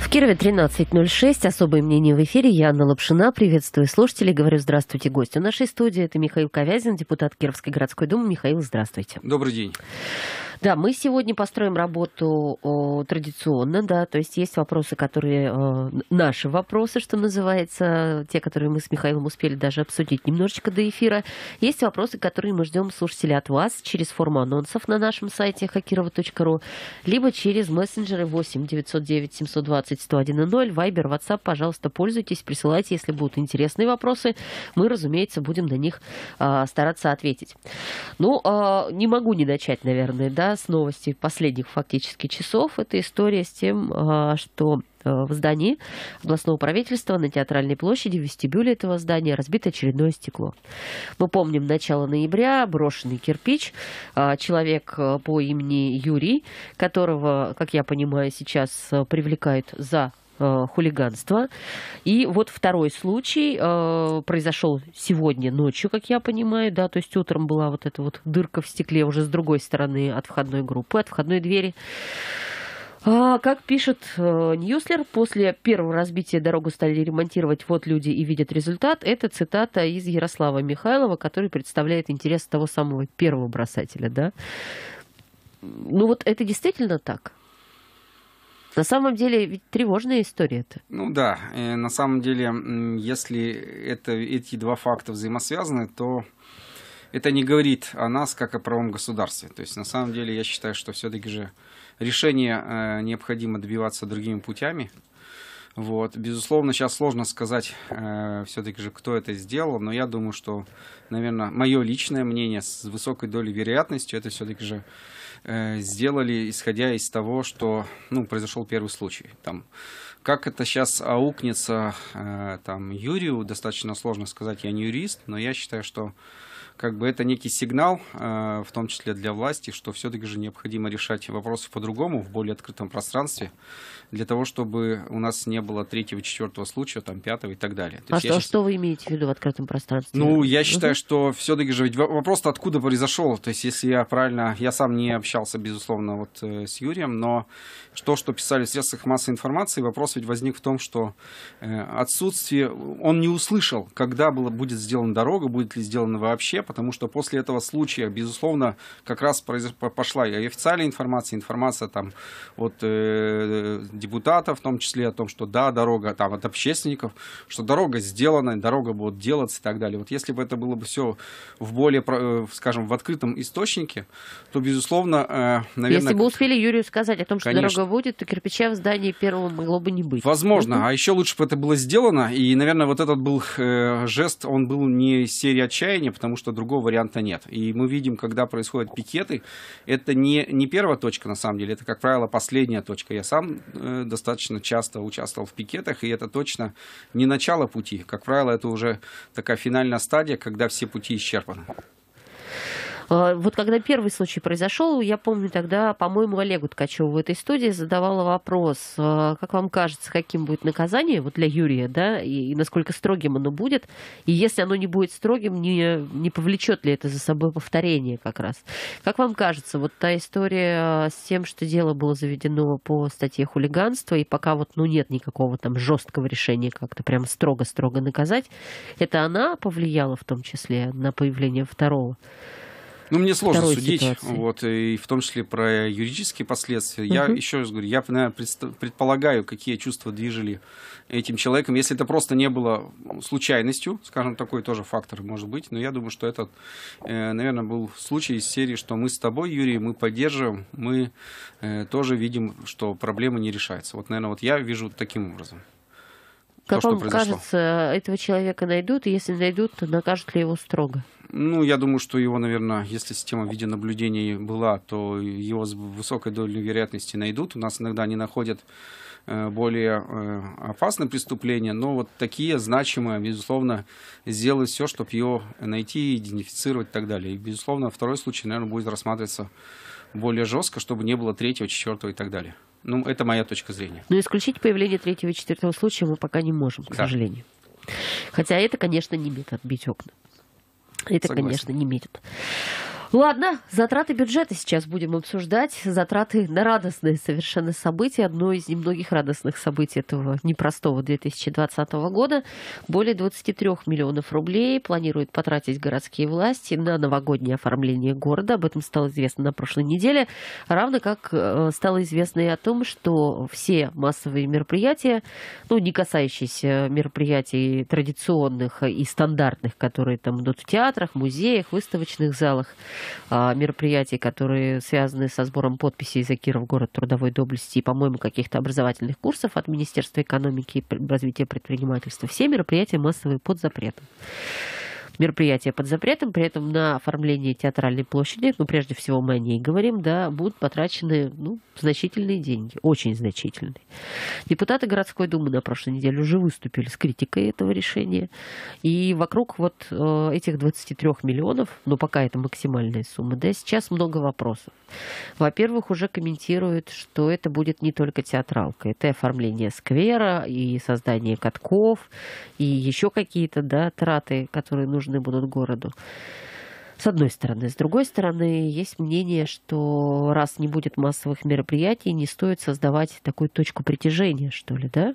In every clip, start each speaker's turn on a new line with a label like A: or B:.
A: В Кирове 13.06. Особое мнение в эфире. Я Анна Лапшина. Приветствую слушателей. Говорю здравствуйте гостю нашей студии. Это Михаил Ковязин, депутат Кировской городской думы. Михаил, здравствуйте. Добрый день. Да, мы сегодня построим работу о, традиционно, да, то есть есть вопросы, которые о, наши вопросы, что называется, те, которые мы с Михаилом успели даже обсудить немножечко до эфира. Есть вопросы, которые мы ждем слушателей от вас через форму анонсов на нашем сайте хакирова.ру, либо через мессенджеры 8 909 720 120 101 Вайбер, WhatsApp, пожалуйста, пользуйтесь, присылайте, если будут интересные вопросы. Мы, разумеется, будем на них э, стараться ответить. Ну, э, не могу не начать, наверное, да, с новости последних фактически часов. Это история с тем, э, что Э, в здании областного правительства на Театральной площади в вестибюле этого здания разбито очередное стекло. Мы помним начало ноября, брошенный кирпич, э, человек э, по имени Юрий, которого, как я понимаю, сейчас привлекают за хулиганство И вот второй случай э, произошел сегодня ночью, как я понимаю, да, то есть утром была вот эта вот дырка в стекле уже с другой стороны от входной группы, от входной двери. А, как пишет э, Ньюслер, после первого разбития дорогу стали ремонтировать, вот люди и видят результат. Это цитата из Ярослава Михайлова, который представляет интерес того самого первого бросателя, да? Ну вот это действительно так? На самом деле ведь тревожная история это.
B: Ну да, э, на самом деле, если это, эти два факта взаимосвязаны, то это не говорит о нас как о правом государстве. То есть на самом деле я считаю, что все-таки же Решение э, необходимо добиваться другими путями. Вот. Безусловно, сейчас сложно сказать э, все-таки же, кто это сделал, но я думаю, что, наверное, мое личное мнение с высокой долей вероятности это все-таки же э, сделали, исходя из того, что ну, произошел первый случай. Там, как это сейчас аукнется э, там, Юрию, достаточно сложно сказать, я не юрист, но я считаю, что как бы это некий сигнал, э, в том числе для власти, что все-таки же необходимо решать вопросы по-другому, в более открытом пространстве, для того, чтобы у нас не было третьего, четвертого случая, там, пятого и так далее. То а что, считаю... что
A: вы имеете в виду в открытом пространстве? Ну, я считаю, угу.
B: что все-таки же ведь вопрос-то откуда произошел. То есть, если я правильно, я сам не общался, безусловно, вот э, с Юрием, но то, что писали в средствах массовой информации, вопрос ведь возник в том, что э, отсутствие, он не услышал, когда было, будет сделана дорога, будет ли сделана вообще, потому что после этого случая, безусловно, как раз произ... пошла и официальная информация, информация там от э, депутатов, в том числе о том, что да, дорога там от общественников, что дорога сделана, дорога будет делаться и так далее. Вот если бы это было бы все в более, э, скажем, в открытом источнике, то, безусловно, э, наверное... Если бы
A: успели Юрию сказать о том, что конечно, дорога будет, то кирпича в здании первого могло бы не быть. Возможно,
B: а еще лучше бы это было сделано, и, наверное, вот этот был э, жест, он был не серия серии отчаяния, потому что другого варианта нет. И мы видим, когда происходят пикеты, это не, не первая точка, на самом деле, это, как правило, последняя точка. Я сам э, достаточно часто участвовал в пикетах, и это точно не начало пути. Как правило, это уже такая финальная стадия, когда все пути исчерпаны.
A: А, вот когда первый случай произошел, я помню тогда, по-моему, Олегу Ткачеву в этой студии задавала вопрос, а, как вам кажется, каким будет наказание вот для Юрия, да, и, насколько строгим оно будет, и если оно не будет строгим, не, не повлечет ли это за собой повторение как раз. Как вам кажется, вот та история а, с тем, что дело было заведено по статье хулиганства, и пока вот, ну, нет никакого там жесткого решения как-то прям строго-строго наказать, это она повлияла в том числе на появление второго?
B: Ну, мне сложно судить, ситуации. вот, и в том числе про юридические последствия. Угу. Я еще раз говорю, я наверное, предполагаю, какие чувства движили этим человеком. Если это просто не было случайностью, скажем, такой тоже фактор может быть, но я думаю, что этот, э, наверное, был случай из серии, что мы с тобой, Юрий, мы поддерживаем, мы э, тоже видим, что проблема не решается. Вот, наверное, вот я вижу таким образом. Как то, вам произошло.
A: кажется, этого человека найдут, и если найдут, то накажут ли его строго?
B: Ну, я думаю, что его, наверное, если система видеонаблюдения была, то его с высокой долей вероятности найдут. У нас иногда они находят э, более э, опасные преступления, но вот такие значимые, безусловно, сделают все, чтобы ее найти, идентифицировать и так далее. И, безусловно, второй случай, наверное, будет рассматриваться более жестко, чтобы не было третьего, четвертого и так далее. Ну, это моя точка зрения.
A: Но исключить появление третьего и четвертого случая мы пока не можем, к да. сожалению. Хотя это, конечно, не метод бить окна. Это, Согласен. конечно, не метод. Ладно, затраты бюджета сейчас будем обсуждать. Затраты на радостные совершенно события. Одно из немногих радостных событий этого непростого 2020 года. Более 23 миллионов рублей планируют потратить городские власти на новогоднее оформление города. Об этом стало известно на прошлой неделе. Равно как э, стало известно и о том, что все массовые мероприятия, ну, не касающиеся мероприятий традиционных и стандартных, которые там идут в театрах, музеях, выставочных залах, а, мероприятий, которые связаны со сбором подписей за Киров город трудовой доблести и, по-моему, каких-то образовательных курсов от Министерства экономики и развития предпринимательства. Все мероприятия массовые под запретом мероприятия под запретом, при этом на оформление театральной площади, ну, прежде всего мы о ней говорим, да, будут потрачены ну, значительные деньги, очень значительные. Депутаты городской думы на прошлой неделе уже выступили с критикой этого решения, и вокруг вот э, этих 23 миллионов, но ну, пока это максимальная сумма, да, сейчас много вопросов. Во-первых, уже комментируют, что это будет не только театралка, это оформление сквера, и создание катков, и еще какие-то, да, траты, которые нужно нужны будут городу. С одной стороны. С другой стороны, есть мнение, что раз не будет массовых мероприятий, не стоит создавать такую точку притяжения, что ли, да,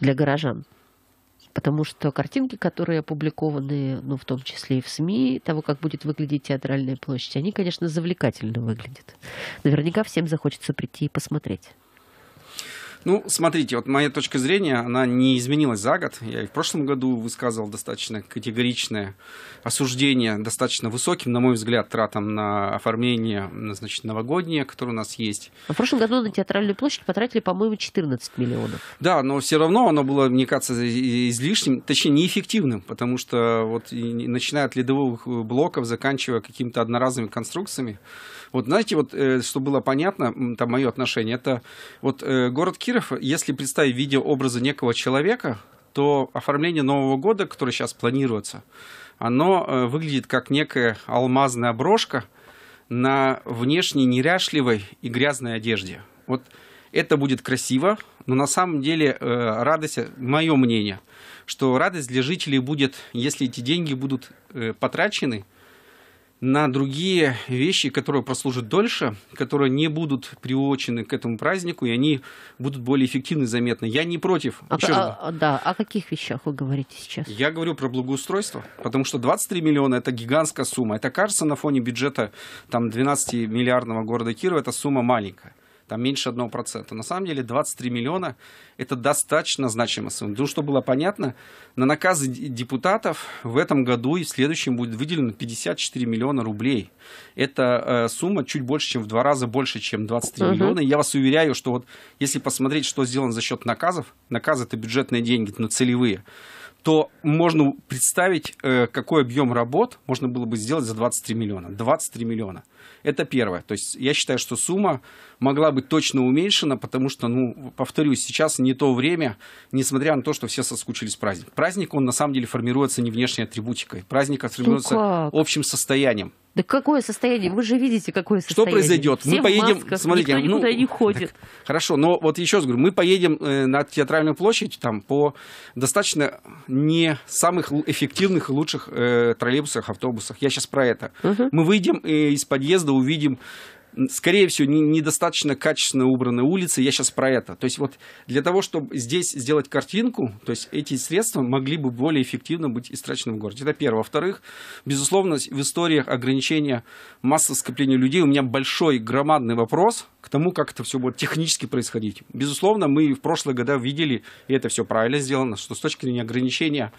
A: для горожан. Потому что картинки, которые опубликованы, ну, в том числе и в СМИ, того, как будет выглядеть театральная площадь, они, конечно, завлекательно выглядят. Наверняка всем захочется прийти и посмотреть.
B: Ну, смотрите, вот моя точка зрения, она не изменилась за год. Я и в прошлом году высказывал достаточно категоричное осуждение достаточно высоким, на мой взгляд, тратам на оформление, значит, новогоднее, которое у нас есть.
A: А в прошлом году на театральную площадь потратили, по-моему, 14 миллионов.
B: Да, но все равно оно было, мне кажется, излишним, точнее, неэффективным, потому что вот начиная от ледовых э, блоков, заканчивая какими-то одноразовыми конструкциями, вот знаете, вот, э, чтобы было понятно, там мое отношение, это вот э, город Кир сатиров, если представить в виде образа некого человека, то оформление Нового года, которое сейчас планируется, оно э, выглядит как некая алмазная брошка на внешне неряшливой и грязной одежде. Вот это будет красиво, но на самом деле э, радость, мое мнение, что радость для жителей будет, если эти деньги будут э, потрачены – на другие вещи, которые прослужат дольше, которые не будут приурочены к этому празднику, и они будут более эффективны заметны. Я не против. А, Еще а,
A: Да, о каких вещах вы говорите
B: сейчас? Я говорю про благоустройство, потому что 23 миллиона – это гигантская сумма. Это кажется на фоне бюджета там, 12-миллиардного города Кирова, эта сумма маленькая там меньше 1%. На самом деле 23 миллиона – это достаточно значимая сумма. Ну, чтобы было понятно, на наказы депутатов в этом году и в следующем будет выделено 54 миллиона рублей. Это э, сумма чуть больше, чем в два раза больше, чем 23 угу. миллиона. я вас уверяю, что вот если посмотреть, что сделано за счет наказов, наказы – это бюджетные деньги, но целевые, то можно представить, э, какой объем работ можно было бы сделать за 23 миллиона. 23 миллиона – это первое. То есть я считаю, что сумма могла быть точно уменьшена, потому что, ну, повторюсь, сейчас не то время, несмотря на то, что все соскучились праздник. Праздник, он на самом деле формируется не внешней атрибутикой. Праздник ну формируется ну общим состоянием.
A: Да какое состояние? Вы же видите, какое состояние. Что произойдет? Все мы поедем, масках, смотрите, никто ну, не
B: ходит. Так, хорошо, но вот еще раз говорю, мы поедем э, на театральную площадь там по достаточно не самых эффективных и лучших э, троллейбусах, автобусах. Я сейчас про это. Угу. Мы выйдем э, из подъезда съезда увидим скорее всего, недостаточно качественно убраны улицы. Я сейчас про это. То есть вот для того, чтобы здесь сделать картинку, то есть эти средства могли бы более эффективно быть истрачены в городе. Это первое. Во-вторых, безусловно, в историях ограничения массового скопления людей у меня большой, громадный вопрос к тому, как это все будет технически происходить. Безусловно, мы в прошлые года видели, и это все правильно сделано, что с точки зрения ограничения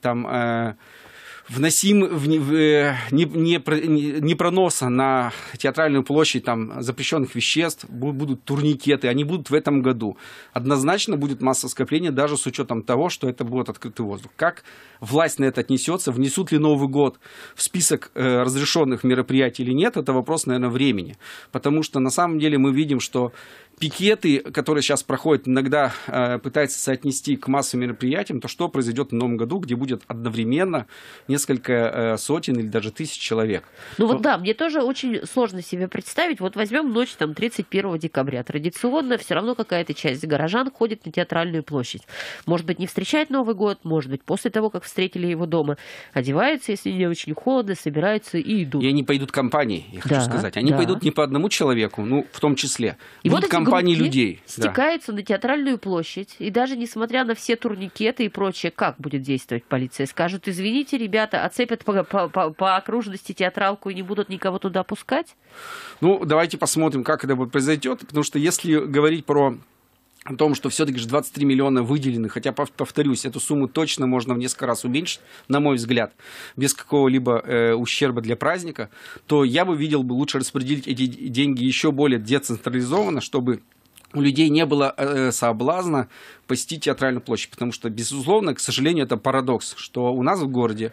B: там... Э, вносим в, в, э, не, не, не проноса на театральную площадь там, запрещенных веществ, будут турникеты, они будут в этом году. Однозначно будет масса скопления, даже с учетом того, что это будет открытый воздух. Как власть на это отнесется, внесут ли Новый год в список э, разрешенных мероприятий или нет, это вопрос, наверное, времени. Потому что на самом деле мы видим, что пикеты, которые сейчас проходят, иногда э, пытаются соотнести к массовым мероприятиям, то что произойдет в новом году, где будет одновременно несколько э, сотен или даже тысяч человек. Ну вот ну,
A: да, мне тоже очень сложно себе представить. Вот возьмем ночь там 31 декабря. Традиционно все равно какая-то часть горожан ходит на театральную площадь. Может быть, не встречает Новый год, может быть, после того, как встретили его дома, одеваются, если не очень холодно, собираются и идут. И они пойдут
B: компанией, я хочу да, сказать. Они да. пойдут не по одному человеку, ну, в том числе. И ну, вот эти компании людей. Стекается
A: да. на театральную площадь. И даже несмотря на все турникеты и прочее, как будет действовать полиция? Скажут, извините, ребята, оцепят по, по, по, по окружности театралку и не будут никого туда пускать?
B: Ну, давайте посмотрим, как это будет произойдет. Потому что если говорить про о том, что все-таки же 23 миллиона выделены, хотя, повторюсь, эту сумму точно можно в несколько раз уменьшить, на мой взгляд, без какого-либо э, ущерба для праздника, то я бы видел бы лучше распределить эти деньги еще более децентрализованно, чтобы у людей не было э, э, соблазна посетить театральную площадь, потому что, безусловно, к сожалению, это парадокс, что у нас в городе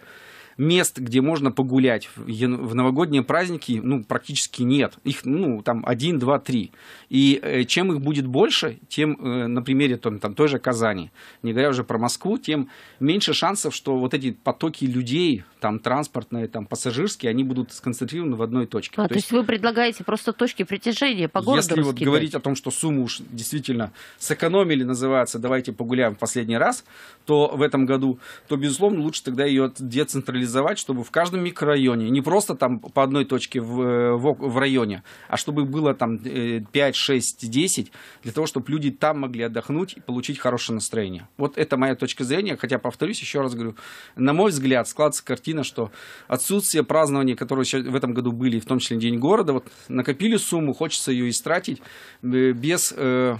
B: мест, где можно погулять в, новогодние праздники, ну, практически нет. Их, ну, там, один, два, три. И э, чем их будет больше, тем, э, на примере там, там, той же Казани, не говоря уже про Москву, тем меньше шансов, что вот эти потоки людей, там, транспортные, там, пассажирские, они будут сконцентрированы в одной точке. А, то, то есть
A: вы предлагаете просто точки притяжения по городу Если вот говорить
B: о том, что сумму уж действительно сэкономили, называется, давайте погуляем в последний раз, то в этом году, то, безусловно, лучше тогда ее децентрализовать централизовать, чтобы в каждом микрорайоне, не просто там по одной точке в, э, в, в районе, а чтобы было там 5, 6, 10, для того, чтобы люди там могли отдохнуть и получить хорошее настроение. Вот это моя точка зрения, хотя, повторюсь, еще раз говорю, на мой взгляд, складывается картина, что отсутствие празднований, которые в этом году были, в том числе День города, вот накопили сумму, хочется ее истратить э, без, э,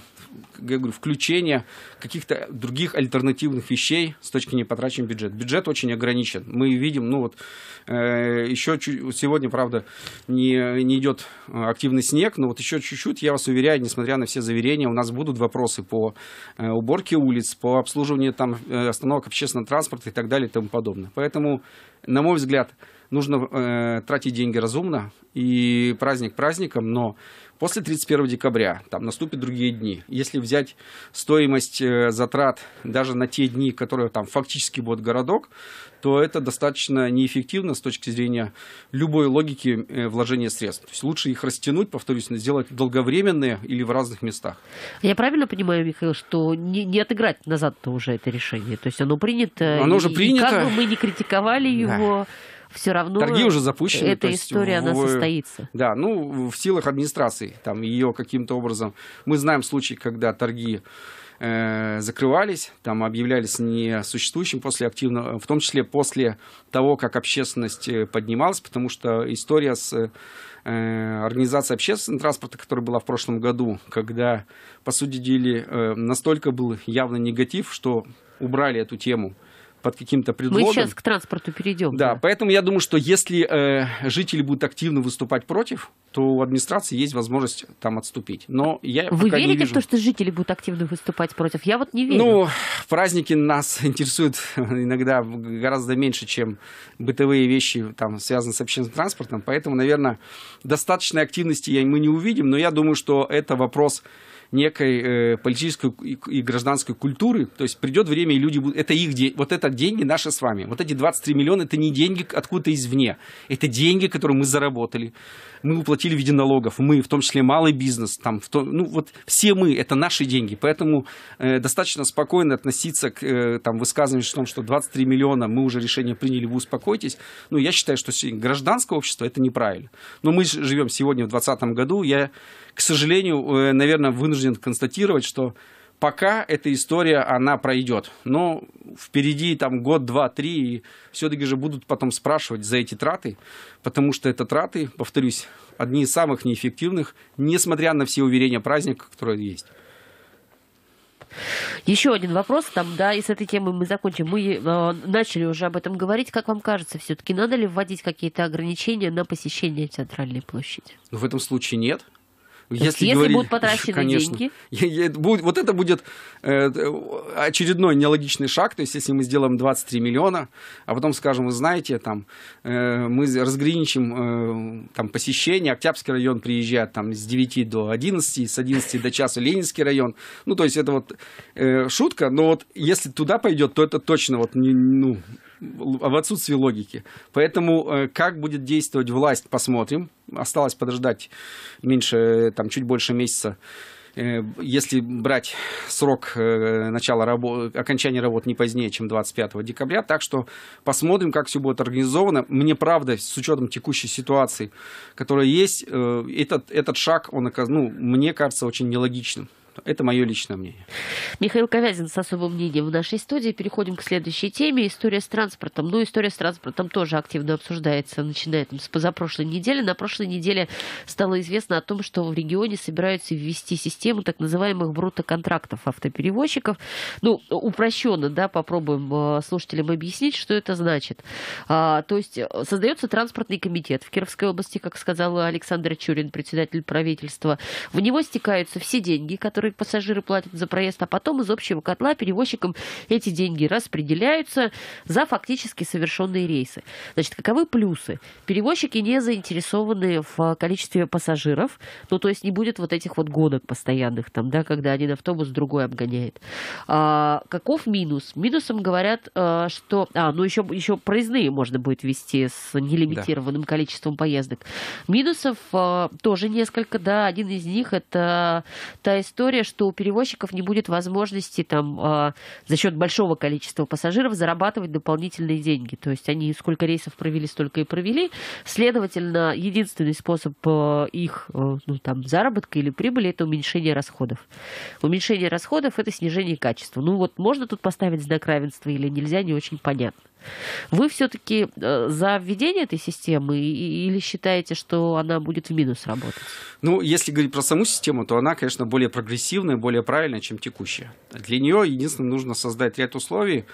B: я говорю, включения каких-то других альтернативных вещей с точки непотраченного бюджета. Бюджет очень ограничен. Мы видим видим, ну вот э, еще чуть, сегодня, правда, не, не идет э, активный снег, но вот еще чуть-чуть, я вас уверяю, несмотря на все заверения, у нас будут вопросы по э, уборке улиц, по обслуживанию там э, остановок общественного транспорта и так далее и тому подобное. Поэтому, на мой взгляд, нужно э, тратить деньги разумно и праздник праздником, но После 31 декабря там наступят другие дни. Если взять стоимость э, затрат даже на те дни, которые там фактически будет городок, то это достаточно неэффективно с точки зрения любой логики э, вложения средств. То есть лучше их растянуть, повторюсь, сделать долговременные или в разных местах. Я
A: правильно понимаю, Михаил, что не, не отыграть назад-то уже это решение? То есть оно принято? Оно уже принято. как бы мы не критиковали его... Да все равно торги уже запущены. Эта история, в, она состоится.
B: Да, ну, в силах администрации, там, ее каким-то образом. Мы знаем случаи, когда торги э, закрывались, там объявлялись несуществующим после активного, в том числе после того, как общественность э, поднималась, потому что история с э, организации общественного транспорта, которая была в прошлом году, когда, по сути дела, э, настолько был явно негатив, что убрали эту тему под каким-то предлогом. Мы сейчас к
A: транспорту перейдем.
B: Да, да. поэтому я думаю, что если э, жители будут активно выступать против, то у администрации есть возможность там отступить. Но я Вы пока верите не вижу... в то, что
A: жители будут активно выступать против? Я вот не верю. Ну,
B: праздники нас интересуют иногда гораздо меньше, чем бытовые вещи, там, связанные с общественным транспортом. Поэтому, наверное, достаточной активности мы не увидим. Но я думаю, что это вопрос некой э, политической и гражданской культуры. То есть придет время, и люди будут... Это их деньги. Вот это деньги наши с вами. Вот эти 23 миллиона, это не деньги откуда-то извне. Это деньги, которые мы заработали. Мы уплатили в виде налогов. Мы, в том числе малый бизнес. Там, в том, ну, вот все мы, это наши деньги. Поэтому э, достаточно спокойно относиться к э, там, высказыванию о том, что 23 миллиона, мы уже решение приняли, вы успокойтесь. Ну, я считаю, что гражданское общество, это неправильно. Но мы живем сегодня в 2020 году. Я, к сожалению, э, наверное, вынужден вынужден констатировать, что пока эта история, она пройдет. Но впереди там год, два, три, и все-таки же будут потом спрашивать за эти траты, потому что это траты, повторюсь, одни из самых неэффективных, несмотря на все уверения праздника, которые есть.
A: Еще один вопрос там, да, и с этой темы мы закончим. Мы э, начали уже об этом говорить. Как вам кажется, все-таки надо ли вводить какие-то ограничения на посещение театральной площади?
B: Ну, в этом случае нет. Если, если говорить, будут потрачены конечно, деньги. Будет, вот это будет э, очередной нелогичный шаг. То есть, если мы сделаем 23 миллиона, а потом скажем, вы знаете, там, э, мы разграничим э, там, посещение, Октябрьский район приезжает там, с 9 до 11, с 11 до часа Ленинский район. Ну, то есть, это вот шутка, но вот если туда пойдет, то это точно вот ну, в отсутствии логики. Поэтому э, как будет действовать власть, посмотрим. Осталось подождать меньше, э, там, чуть больше месяца э, если брать срок начала работ, окончания работ не позднее, чем 25 декабря. Так что посмотрим, как все будет организовано. Мне правда, с учетом текущей ситуации, которая есть, этот, этот шаг, он, ну, мне кажется, очень нелогичным. Это мое личное мнение.
A: Михаил Ковязин с особым мнением в нашей студии. Переходим к следующей теме. История с транспортом. Ну, история с транспортом тоже активно обсуждается, начиная там, с позапрошлой недели. На прошлой неделе стало известно о том, что в регионе собираются ввести систему так называемых брутоконтрактов автоперевозчиков. Ну, упрощенно, да, попробуем э, слушателям объяснить, что это значит. А, то есть э, создается транспортный комитет в Кировской области, как сказал Александр Чурин, председатель правительства. В него стекаются все деньги, которые которые пассажиры платят за проезд, а потом из общего котла перевозчикам эти деньги распределяются за фактически совершенные рейсы. Значит, каковы плюсы? Перевозчики не заинтересованы в а, количестве пассажиров, ну, то есть не будет вот этих вот гонок постоянных, там, да, когда один автобус другой обгоняет. А, каков минус? Минусом говорят, а, что... А, ну, еще, еще проездные можно будет вести с нелимитированным да. количеством поездок. Минусов а, тоже несколько, да, один из них это та история, история, что у перевозчиков не будет возможности там э, за счет большого количества пассажиров зарабатывать дополнительные деньги. То есть они сколько рейсов провели, столько и провели. Следовательно, единственный способ э, их э, ну, там, заработка или прибыли – это уменьшение расходов. Уменьшение расходов – это снижение качества. Ну вот можно тут поставить знак равенства или нельзя, не очень понятно. Вы все-таки э, за введение этой системы или считаете, что она будет в минус работать?
B: Ну, если говорить про саму систему, то она, конечно, более прогрессивная, более правильная, чем текущая. Для нее единственное нужно создать ряд условий,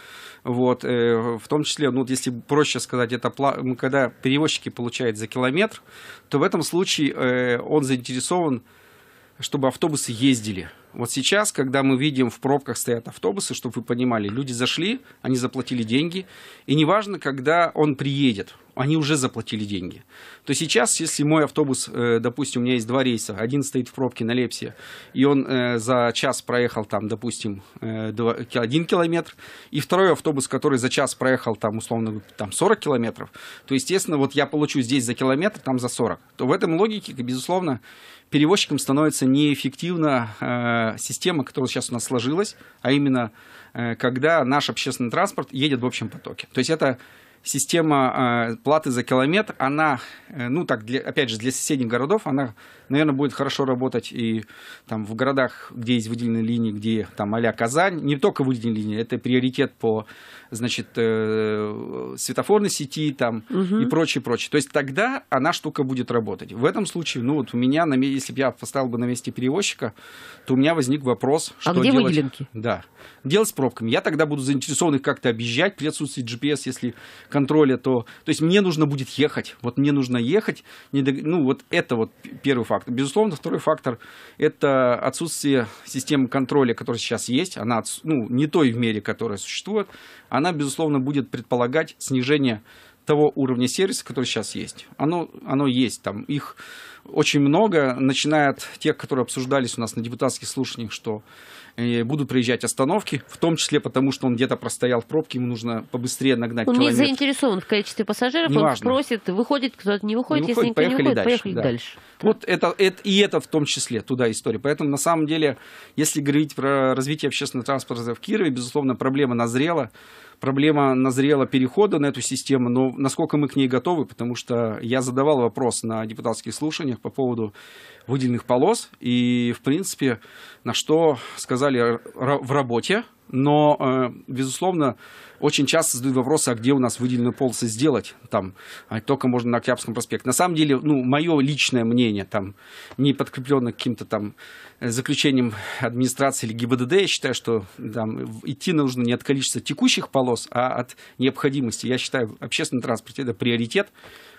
B: вот, э, в том числе, ну, если проще сказать, это когда перевозчики получают за километр, то в этом случае э, он заинтересован, чтобы автобусы ездили – вот сейчас, когда мы видим в пробках стоят автобусы, чтобы вы понимали, люди зашли, они заплатили деньги, и неважно, когда он приедет, они уже заплатили деньги. То сейчас, если мой автобус, э, допустим, у меня есть два рейса, один стоит в пробке на Лепсе, и он э, за час проехал там, допустим, э, один километр, и второй автобус, который за час проехал там, условно, там 40 километров, то, естественно, вот я получу здесь за километр, там за 40. То в этом логике, безусловно, перевозчикам становится неэффективно Э, система, которая сейчас у нас сложилась, а именно, э, когда наш общественный транспорт едет в общем потоке. То есть это система а, платы за километр, она, э, ну так, для, опять же, для соседних городов, она, наверное, будет хорошо работать и там в городах, где есть выделенные линии, где там а Казань, не только выделенные линии, это приоритет по, значит, э, светофорной сети там угу. и прочее, прочее. То есть тогда она штука будет работать. В этом случае, ну вот у меня, на, если бы я поставил бы на месте перевозчика, то у меня возник вопрос, а что а где делать. выделенки? Да. Делать с пробками. Я тогда буду заинтересован их как-то объезжать при отсутствии GPS, если контроля, то, то есть мне нужно будет ехать. Вот мне нужно ехать. Не до, ну, вот это вот первый фактор. Безусловно, второй фактор – это отсутствие системы контроля, которая сейчас есть. Она ну, не той в мере которая существует. Она, безусловно, будет предполагать снижение того уровня сервиса, который сейчас есть. Оно, оно есть там. Их очень много, начиная от тех, которые обсуждались у нас на депутатских слушаниях, что и будут проезжать остановки, в том числе потому, что он где-то простоял в пробке, ему нужно побыстрее нагнать он километр. не
A: заинтересован в количестве пассажиров, Неважно. он просит, выходит кто-то, не выходит, не выходит, никто поехали не выходит, дальше, поехали да. дальше.
B: Вот это, это, и это в том числе, туда история. Поэтому, на самом деле, если говорить про развитие общественного транспорта в Кирове, безусловно, проблема назрела проблема назрела перехода на эту систему, но насколько мы к ней готовы, потому что я задавал вопрос на депутатских слушаниях по поводу выделенных полос, и, в принципе, на что сказали в работе но, э, безусловно, очень часто задают вопросы, а где у нас выделены полосы сделать там, а только можно на Октябрьском проспекте. На самом деле, ну, мое личное мнение, там, не подкрепленное каким-то там э, заключением администрации или ГИБДД, я считаю, что там, идти нужно не от количества текущих полос, а от необходимости. Я считаю, общественный транспорт – это приоритет,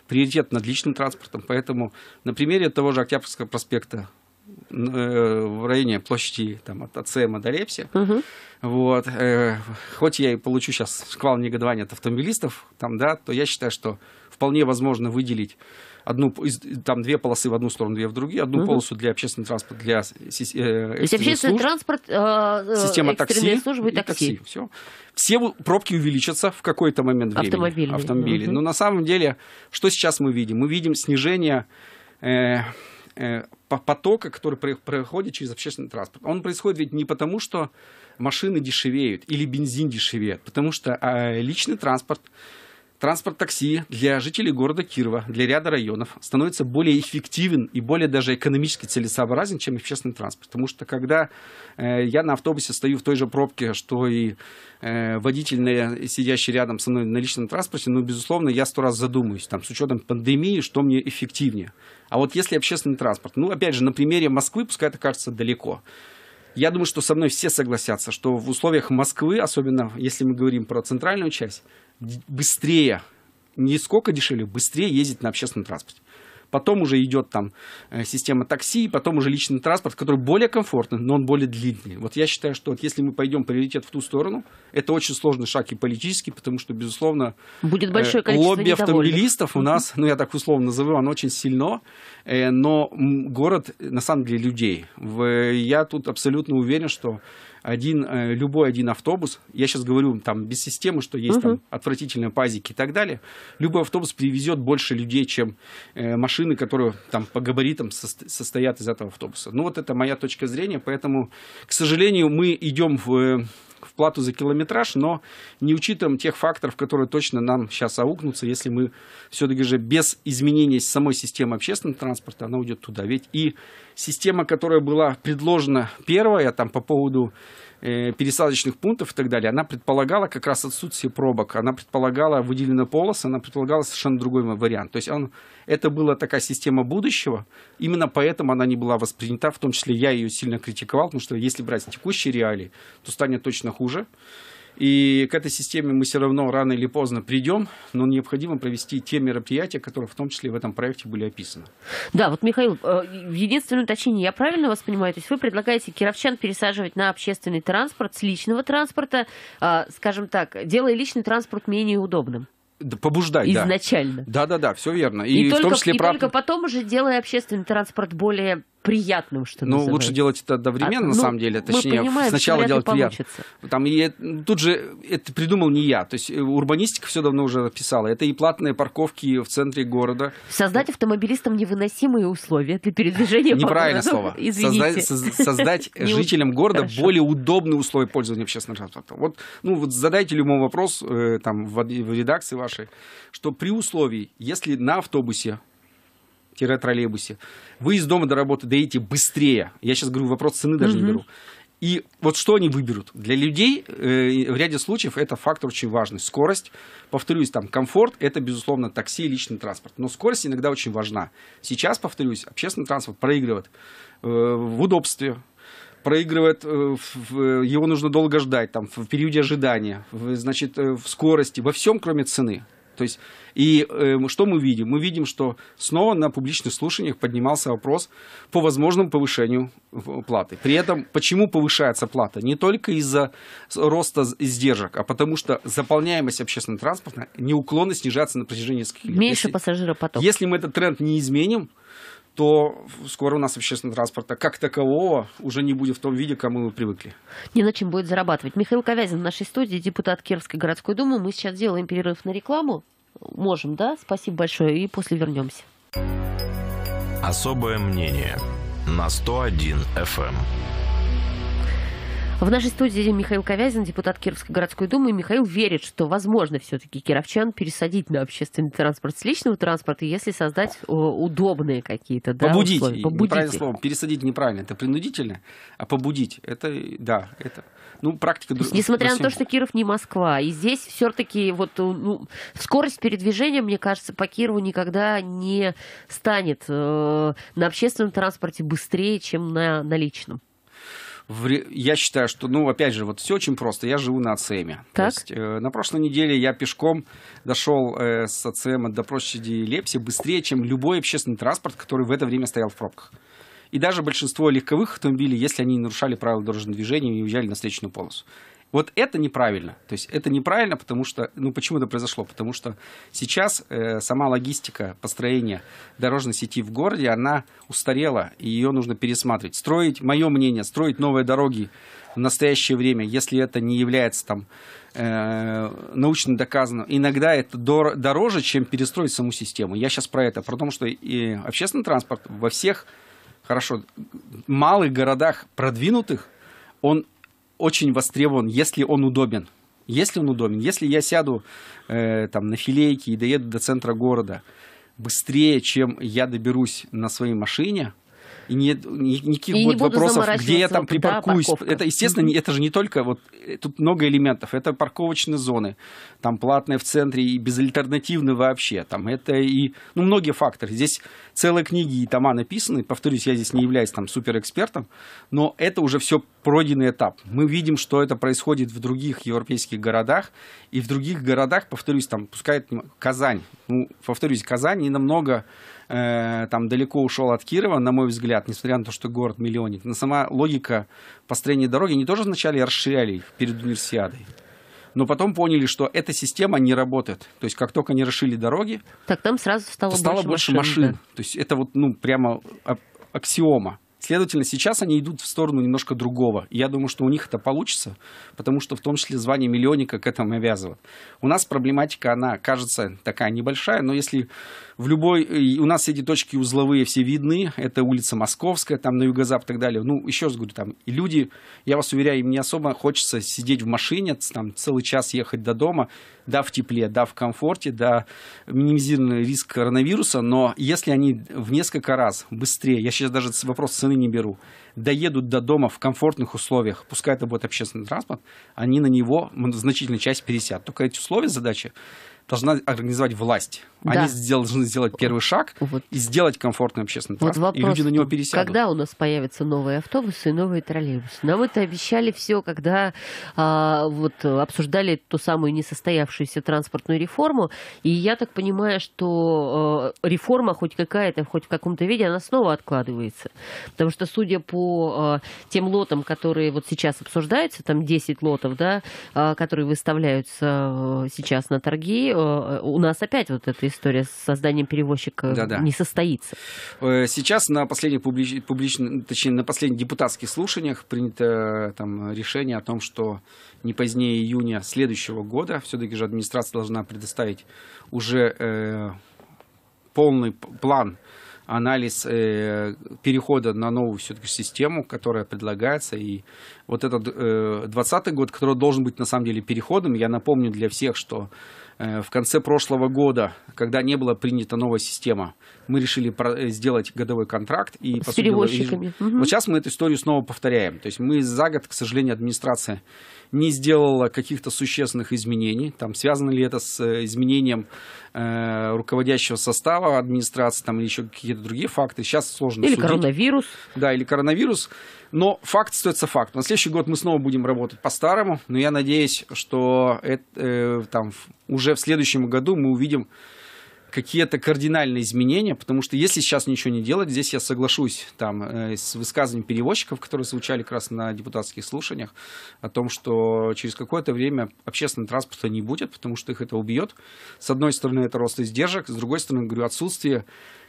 B: приоритет над личным транспортом, поэтому на примере того же Октябрьского проспекта Э, в районе площади там, от АЦМа до Лепси. Угу. Вот. Э, хоть я и получу сейчас шквал негодования от автомобилистов, там, да, то я считаю, что вполне возможно выделить одну там две полосы в одну сторону, две в другую, одну угу. полосу для общественного транспорта, для э, То общественный служб,
A: транспорт, э, э система такси, службы и такси. такси.
B: Все. Все пробки увеличатся в какой-то момент времени. Автомобили. Автомобили. Угу. Но на самом деле, что сейчас мы видим? Мы видим снижение э, Э, потока, который проходит через общественный транспорт. Он происходит ведь не потому, что машины дешевеют или бензин дешевеет, потому что а, личный транспорт Транспорт такси для жителей города Кирова, для ряда районов становится более эффективен и более даже экономически целесообразен, чем общественный транспорт. Потому что когда э, я на автобусе стою в той же пробке, что и э, водитель, сидящий рядом со мной на личном транспорте, ну, безусловно, я сто раз задумаюсь, там, с учетом пандемии, что мне эффективнее. А вот если общественный транспорт, ну, опять же, на примере Москвы, пускай это кажется далеко, я думаю, что со мной все согласятся, что в условиях Москвы, особенно если мы говорим про центральную часть, быстрее, не сколько дешевле, быстрее ездить на общественном транспорте. Потом уже идет там э, система такси, потом уже личный транспорт, который более комфортный, но он более длинный. Вот я считаю, что вот если мы пойдем приоритет в ту сторону, это очень сложный шаг и политический, потому что, безусловно,
A: Будет э, большое лобби недовольных. автомобилистов
B: у нас, ну я так условно назову, оно очень сильно, э, но город на самом деле людей. Я тут абсолютно уверен, что один, э, любой один автобус, я сейчас говорю там без системы, что есть угу. там отвратительные пазики и так далее, любой автобус привезет больше людей, чем э, машины, которые там по габаритам состоят из этого автобуса. Ну вот это моя точка зрения, поэтому, к сожалению, мы идем в э, в плату за километраж, но не учитываем тех факторов, которые точно нам сейчас аукнутся, если мы все-таки же без изменения самой системы общественного транспорта, она уйдет туда. Ведь и система, которая была предложена первая, там по поводу Э, пересадочных пунктов и так далее, она предполагала как раз отсутствие пробок, она предполагала выделенные полосы, она предполагала совершенно другой вариант. То есть он, это была такая система будущего, именно поэтому она не была воспринята, в том числе я ее сильно критиковал, потому что если брать текущие реалии, то станет точно хуже. И к этой системе мы все равно рано или поздно придем, но необходимо провести те мероприятия, которые в том числе в этом проекте были описаны.
A: Да, вот, Михаил, э, единственное уточнение, я правильно вас понимаю? То есть вы предлагаете кировчан пересаживать на общественный транспорт с личного транспорта, э, скажем так, делая личный транспорт менее
B: удобным? побуждать. Изначально. Да, да, да, да все верно. И, и, в том числе и прав... только
A: потом уже делая общественный транспорт более приятным, что Ну, лучше
B: делать это одновременно, а, на ну, самом деле. Точнее, понимаем, сначала делать приятно. Там, и, тут же это придумал не я. То есть э, урбанистика все давно уже писала. Это и платные парковки в центре города.
A: Создать автомобилистам невыносимые условия для передвижения Неправильное слово. Извините. создать жителям
B: города более удобные условия пользования общественным транспортом. Вот, ну, вот задайте любому вопрос э, там, в редакции вашей, что при условии, если на автобусе троллейбусе. Вы из дома до работы доедете быстрее. Я сейчас говорю, вопрос цены даже mm-hmm. не беру. И вот что они выберут? Для людей э, в ряде случаев это фактор очень важный. Скорость, повторюсь, там комфорт – это, безусловно, такси и личный транспорт. Но скорость иногда очень важна. Сейчас, повторюсь, общественный транспорт проигрывает э, в удобстве, проигрывает, э, его нужно долго ждать, там, в периоде ожидания, в, значит, э, в скорости, во всем, кроме цены. То есть, и э, что мы видим? Мы видим, что снова на публичных слушаниях поднимался вопрос по возможному повышению э, платы. При этом, почему повышается плата? Не только из-за роста издержек, а потому что заполняемость общественного транспорта неуклонно снижается на протяжении нескольких лет. Меньше если, пассажиропоток. Если мы этот тренд не изменим, то скоро у нас общественного транспорта как такового уже не будет в том виде, к кому мы привыкли.
A: Не на чем будет зарабатывать. Михаил Ковязин в нашей студии, депутат Кировской городской думы. Мы сейчас делаем перерыв на рекламу. Можем, да? Спасибо большое. И после вернемся.
B: Особое мнение на 101 FM.
A: В нашей студии Михаил Ковязин, депутат Кировской городской думы. Михаил верит, что возможно все-таки кировчан пересадить на общественный транспорт с личного транспорта, если создать э, удобные какие-то да, побудить, условия. Побудить. Неправильное слово.
B: Пересадить неправильно. Это принудительно. А побудить, это, да, это... Ну, практика... То есть, несмотря на то, что
A: Киров не Москва, и здесь все-таки вот э, ну, скорость передвижения, мне кажется, по Кирову никогда не станет э, на общественном транспорте быстрее, чем на, на личном
B: в, я считаю, что, ну, опять же, вот все очень просто. Я живу на АЦМе. Так. То есть, э, на прошлой неделе я пешком дошел э, с АЦМа до площади Лепси быстрее, чем любой общественный транспорт, который в это время стоял в пробках. И даже большинство легковых автомобилей, если они не нарушали правила дорожного движения и уезжали на встречную полосу. Вот это неправильно. То есть это неправильно, потому что... Ну, почему это произошло? Потому что сейчас э, сама логистика построения дорожной сети в городе, она устарела, и ее нужно пересматривать. Строить, мое мнение, строить новые дороги в настоящее время, если это не является там э, научно доказано, иногда это дор- дороже, чем перестроить саму систему. Я сейчас про это, про то, что и общественный транспорт во всех, хорошо, малых городах продвинутых, он очень востребован, если он удобен. Если он удобен, если я сяду э, там на филейке и доеду до центра города быстрее, чем я доберусь на своей машине, и нет, никаких и будет не вопросов, где я там припаркуюсь. Да, это, естественно, mm-hmm. это же не только, вот, э, тут много элементов. Это парковочные зоны, там платные в центре и безальтернативные вообще. Там это и, ну, многие факторы. Здесь целые книги и тома написаны. Повторюсь, я здесь не являюсь там суперэкспертом, но это уже все пройденный этап. Мы видим, что это происходит в других европейских городах, и в других городах, повторюсь, там, пускай Казань, ну, повторюсь, Казань не намного э, там далеко ушел от Кирова, на мой взгляд, несмотря на то, что город миллионник. Но сама логика построения дороги, они тоже вначале расширяли их перед универсиадой. Но потом поняли, что эта система не работает. То есть, как только они расширили дороги, так там сразу стало, больше стало больше, больше машин. машин. Да. То есть, это вот, ну, прямо а, аксиома. Следовательно, сейчас они идут в сторону немножко другого. я думаю, что у них это получится, потому что в том числе звание миллионника к этому обязывает. У нас проблематика, она кажется такая небольшая, но если в любой... У нас эти точки узловые все видны, это улица Московская, там на юго-запад и так далее. Ну, еще раз говорю, там люди, я вас уверяю, им не особо хочется сидеть в машине, там целый час ехать до дома, да, в тепле, да, в комфорте, да, минимизированный риск коронавируса, но если они в несколько раз быстрее, я сейчас даже вопрос цены машины не беру, доедут до дома в комфортных условиях, пускай это будет общественный транспорт, они на него значительную часть пересядут. Только эти условия, задачи должна организовать власть. Да. Они должны сделать первый шаг вот. и сделать комфортный общественный вот транспорт, вопрос, и люди на него пересядут. Когда
A: у нас появятся новые автобусы и новые троллейбусы? Нам это обещали все, когда а, вот, обсуждали ту самую несостоявшуюся транспортную реформу. И я так понимаю, что а, реформа хоть какая-то, хоть в каком-то виде, она снова откладывается. Потому что, судя по а, тем лотам, которые вот сейчас обсуждаются, там 10 лотов, да, а, которые выставляются а, сейчас на торги, Э, у нас опять вот эта история с созданием перевозчика Да-да. не состоится.
B: Э, сейчас на последних публич... публичных, точнее, на последних депутатских слушаниях принято э, там, решение о том, что не позднее июня следующего года все-таки же администрация должна предоставить уже э, полный план анализ э, перехода на новую все-таки систему, которая предлагается. И вот этот э, 2020 год, который должен быть на самом деле переходом, я напомню для всех, что Э, в конце прошлого года, когда не была принята новая система, мы решили э, сделать годовой контракт. И, С перевозчиками. Делу, Вот сейчас мы эту историю снова повторяем. То есть мы за год, к сожалению, администрация не сделала каких-то существенных изменений. Там, связано ли это с э, изменением э, руководящего состава администрации там, или еще какие-то другие факты. Сейчас сложно Или судить. коронавирус. Да, или коронавирус. Но факт остается факт. На следующий год мы снова будем работать по-старому, но я надеюсь, что это, э, там, уже в следующем году мы увидим какие-то кардинальные изменения, потому что если сейчас ничего не делать, здесь я соглашусь там, э, с высказыванием перевозчиков, которые звучали как раз на депутатских слушаниях, о том, что через какое-то время общественного транспорта не будет, потому что их это убьет. С одной стороны, это рост издержек, с другой стороны, говорю, отсутствие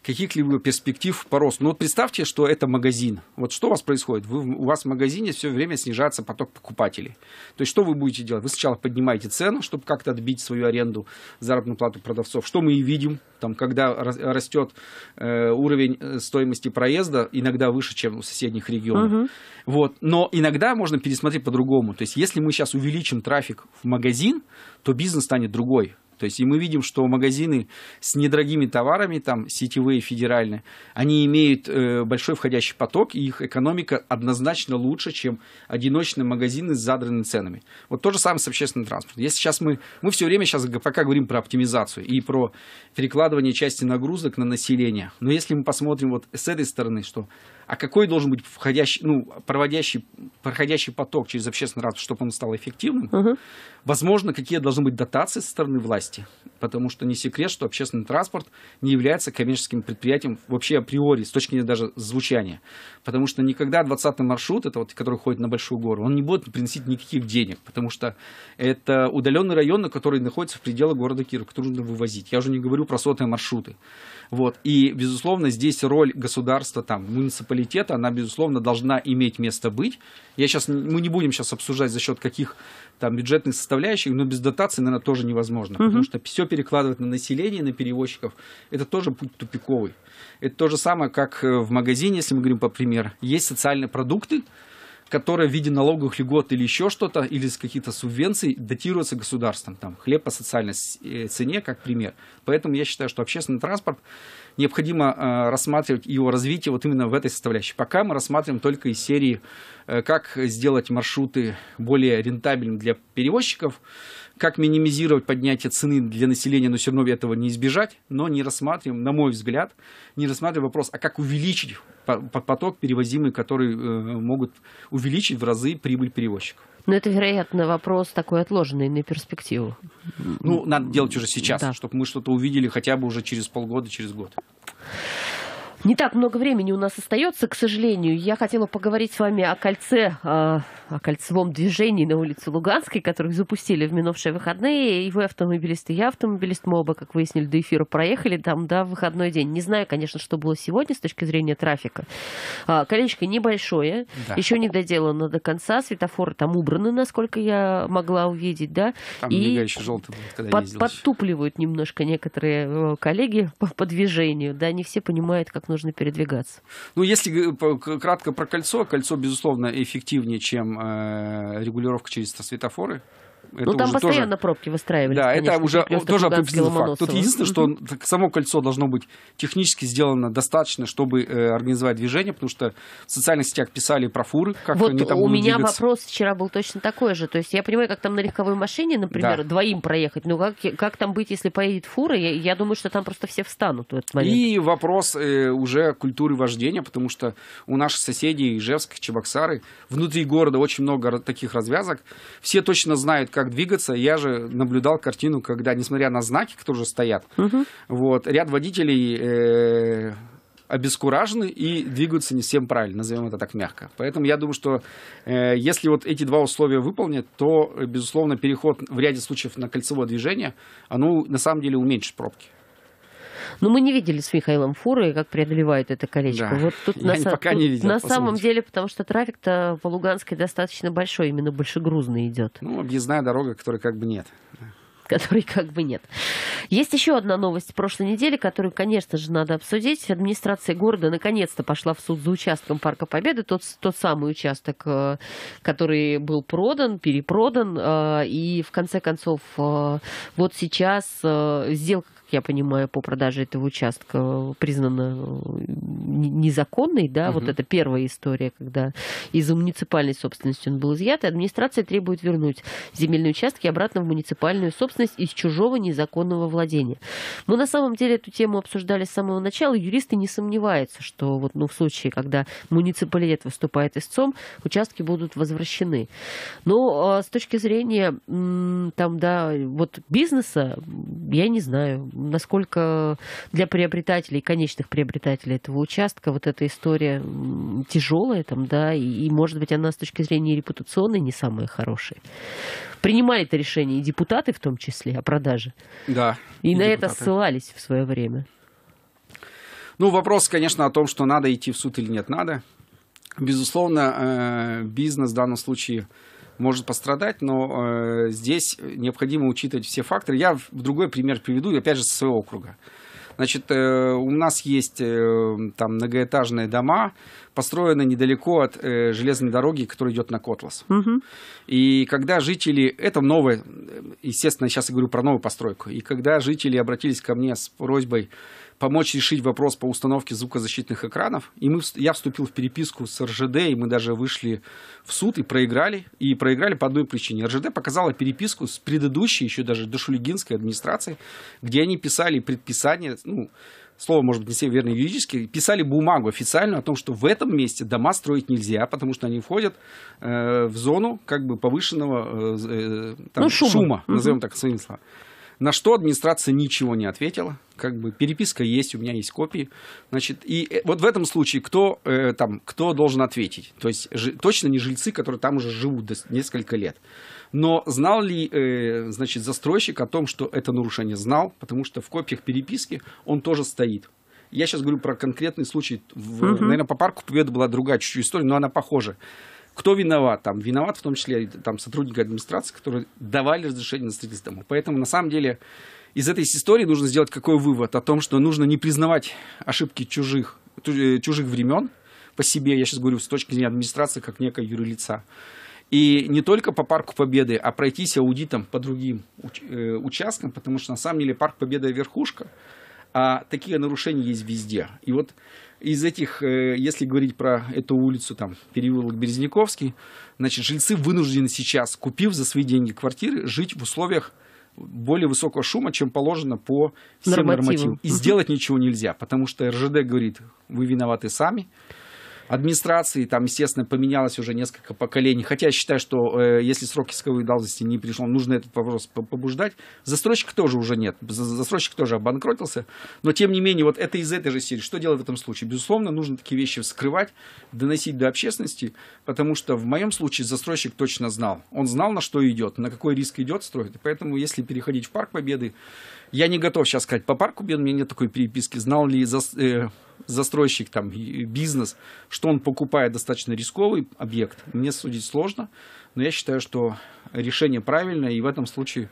B: каких-либо перспектив по росту. Ну вот представьте, что это магазин. Вот что у вас происходит? Вы, у вас в магазине все время снижается поток покупателей. То есть что вы будете делать? Вы сначала поднимаете цену, чтобы как-то отбить свою аренду, заработную плату продавцов. Что мы и видим, там, когда растет э, уровень э, стоимости проезда, иногда выше, чем у соседних регионов. Угу. Вот. Но иногда можно пересмотреть по-другому. То есть если мы сейчас увеличим трафик в магазин, то бизнес станет другой то есть и мы видим, что магазины с недорогими товарами, там сетевые, федеральные, они имеют э, большой входящий поток, и их экономика однозначно лучше, чем одиночные магазины с задранными ценами. Вот то же самое с общественным транспортом. Если сейчас мы, мы все время сейчас пока говорим про оптимизацию и про перекладывание части нагрузок на население, но если мы посмотрим вот с этой стороны, что а какой должен быть входящий, ну, проводящий, проходящий поток через общественный транспорт, чтобы он стал эффективным. Угу. Возможно, какие должны быть дотации со стороны власти, потому что не секрет, что общественный транспорт не является коммерческим предприятием вообще априори, с точки зрения даже звучания. Потому что никогда 20-й маршрут, это вот, который ходит на Большую гору, он не будет приносить никаких денег, потому что это удаленный район, который находится в пределах города Киров, который нужно вывозить. Я уже не говорю про сотые маршруты. Вот. И, безусловно, здесь роль государства, там, муниципалитета, она, безусловно, должна иметь место быть. Я сейчас, мы не будем сейчас обсуждать за счет каких там бюджетных составляющих, но без дотации, наверное, тоже невозможно, угу. потому что все перекладывать на население, на перевозчиков, это тоже путь тупиковый. Это то же самое, как э, в магазине, если мы говорим по примеру. Есть социальные продукты, которая в виде налоговых льгот или еще что-то, или из каких-то субвенций датируется государством. Там хлеб по социальной э, цене, как пример. Поэтому я считаю, что общественный транспорт необходимо э, рассматривать его развитие вот именно в этой составляющей. Пока мы рассматриваем только из серии, э, как сделать маршруты более рентабельными для перевозчиков, как минимизировать поднятие цены для населения, но все равно этого не избежать, но не рассматриваем, на мой взгляд, не рассматриваем вопрос, а как увеличить поток перевозимый, который э, могут увеличить в разы прибыль перевозчиков.
A: Но ну, это, вероятно, вопрос такой отложенный на перспективу.
B: Ну, надо делать уже сейчас, да. чтобы мы что-то увидели хотя бы уже через полгода, через год.
A: Не так много времени у нас остается, к сожалению. Я хотела поговорить с вами о кольце, а, о, кольцевом движении на улице Луганской, которых запустили в минувшие выходные. И вы автомобилисты, и я автомобилист. Мы оба, как выяснили, до эфира проехали там, да, в выходной день. Не знаю, конечно, что было сегодня с точки зрения трафика. А, колечко небольшое, да. еще не доделано до конца. Светофоры там убраны, насколько я могла увидеть, да. Там и
B: желтый был, когда под,
A: Подтупливают немножко некоторые э, коллеги по, по движению, да, не все понимают, как нужно передвигаться.
B: Ну, если кратко про кольцо, кольцо, безусловно, эффективнее, чем э, регулировка через светофоры ну, там постоянно тоже... пробки выстраивались. Да, конечно, это уже тоже определенный факт. Тут единственное, что само кольцо должно быть технически сделано достаточно, чтобы э, организовать движение, потому что в социальных сетях писали про фуры, как вот они там у меня двигаться.
A: вопрос вчера был точно такой же. То есть я понимаю, как там на легковой машине, например, да. двоим проехать, но как, как там быть, если поедет фура? Я, я думаю, что там просто все встанут в этот момент.
B: И вопрос э, уже культуры вождения, потому что у наших соседей Ижевск, Чебоксары, внутри города очень много таких развязок. Все точно знают, как как двигаться. Я же наблюдал картину, когда, несмотря на знаки, которые уже стоят, угу. вот, ряд водителей э, обескуражены и двигаются не всем правильно, назовем это так мягко. Поэтому я думаю, что э, если вот эти два условия выполнят, то, безусловно, переход в ряде случаев на кольцевое движение, оно на самом деле уменьшит пробки.
A: Но ну, мы не видели с Михаилом Фурой, как преодолевает это колечко. Да. Вот тут Я на, пока тут не видел, на посмотрите. самом деле, потому что трафик-то по Луганской достаточно большой, именно большегрузный
B: идет. Ну, объездная дорога, которой как бы нет
A: которой как бы нет. Есть еще одна новость прошлой недели, которую, конечно же, надо обсудить. Администрация города наконец-то пошла в суд за участком Парка Победы, тот, тот самый участок, э, который был продан, перепродан, э, и в конце концов э, вот сейчас сделка я понимаю, по продаже этого участка э, признана э, незаконной, да, угу. вот это первая история, когда из муниципальной собственности он был изъят, и администрация требует вернуть земельные участки обратно в муниципальную собственность из чужого незаконного владения. Мы на самом деле эту тему обсуждали с самого начала, юристы не сомневаются, что вот, ну, в случае, когда муниципалитет выступает истцом, участки будут возвращены. Но а, с точки зрения там, да, вот бизнеса, я не знаю, насколько для приобретателей, конечных приобретателей этого участка вот эта история тяжелая там, да, и, и может быть она с точки зрения репутационной не самая хорошая. Принимали это решение и депутаты в том числе о продаже.
B: Да. И, и на депутаты. это
A: ссылались в свое время.
B: Ну, вопрос, конечно, о том, что надо идти в суд или нет, надо. Безусловно, э, бизнес в данном случае может пострадать, но э, здесь необходимо учитывать все факторы. Я в другой пример приведу, опять же, со своего округа. Значит, э, у нас есть э, там многоэтажные дома, построены недалеко от э, железной дороги, которая идет на Котлас. Угу. И когда жители, это новое, э, естественно, сейчас я говорю про новую постройку, и когда жители обратились ко мне с просьбой помочь решить вопрос по установке звукозащитных экранов. И мы, я вступил в переписку с РЖД, и мы даже вышли в суд и проиграли. И проиграли по одной причине. РЖД показала переписку с предыдущей, еще даже дошулигинской администрацией, где они писали предписание, ну, слово, может быть, не все верно юридически, писали бумагу официальную о том, что в этом месте дома строить нельзя, потому что они входят э, в зону как бы повышенного э, э там, ну, шума, шума угу. назовем так своими словами. На что администрация ничего не ответила. Как бы переписка есть, у меня есть копии. Значит, и э, вот в этом случае кто, э, там, кто должен ответить? То есть ж, точно не жильцы, которые там уже живут несколько лет. Но знал ли э, значит, застройщик о том, что это нарушение? Знал, потому что в копиях переписки он тоже стоит. Я сейчас говорю про конкретный случай. В, угу. Наверное, по парку Победы была другая чуть-чуть история, но она похожа. Кто виноват? Там виноват в том числе там, сотрудники администрации, которые давали разрешение на строительство дома. Поэтому на самом деле из этой истории нужно сделать какой вывод о том, что нужно не признавать ошибки чужих, э, чужих времен по себе, я сейчас говорю с точки зрения администрации, как некое юрлица. И не только по Парку Победы, а пройтись аудитом по другим э, участкам, потому что на самом деле Парк Победы верхушка, а такие нарушения есть везде. И вот из этих, э, если говорить про эту улицу, там, переулок Березняковский, значит, жильцы вынуждены сейчас, купив за свои деньги квартиры, жить в условиях более высокого шума, чем положено по всем нормативам. нормативам. И угу. сделать ничего нельзя, потому что РЖД говорит, вы виноваты сами, администрации, там, естественно, поменялось уже несколько поколений, хотя я считаю, что э, если срок исковой давности не пришел, нужно этот вопрос побуждать. Застройщик тоже уже нет, застройщик тоже обанкротился, но тем не менее, вот это из этой же серии. Что делать в этом случае? Безусловно, нужно такие вещи вскрывать, доносить до общественности, потому что в моем случае застройщик точно знал. Он знал, на что идет, на какой риск идет строить. Поэтому, если переходить в парк Победы, я не готов сейчас сказать по парку, у меня нет такой переписки, знал ли за, э, застройщик, там, бизнес, что он покупает достаточно рисковый объект. Мне судить сложно, но я считаю, что решение правильное, и в этом случае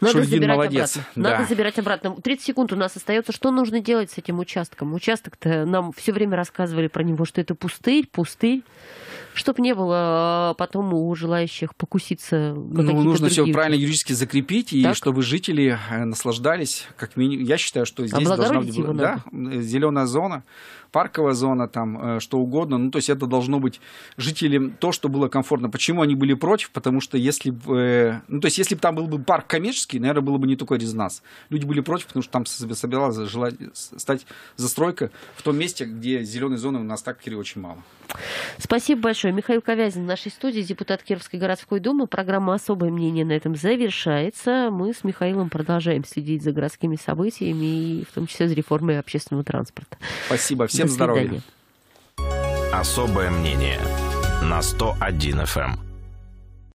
B: надо Шульгин забирать молодец. обратно. Надо да.
A: забирать обратно. 30 секунд у нас остается. Что нужно делать с этим участком? Участок-то нам все время рассказывали про него, что это пустырь, пустырь чтобы не было а, потом у желающих покуситься. На ну, ну нужно все правильно
B: юридически закрепить, так? и чтобы жители э, наслаждались, как минимум. Я считаю, что здесь должна быть да, зеленая зона, парковая зона, там э, что угодно. Ну, то есть это должно быть жителям то, что было комфортно. Почему они были против? Потому что если бы, э, ну, то есть если бы там был бы парк коммерческий, наверное, было бы не такой резонанс. Люди были против, потому что там собиралась желать стать застройка в том месте, где зеленой зоны у нас так или очень мало.
A: Спасибо большое большое. Михаил Ковязин в нашей студии, депутат Кировской городской думы. Программа «Особое мнение» на этом завершается. Мы с Михаилом продолжаем следить за городскими событиями, и в том числе за реформой общественного транспорта.
B: Спасибо. Всем здоровья. Особое мнение на 101 FM.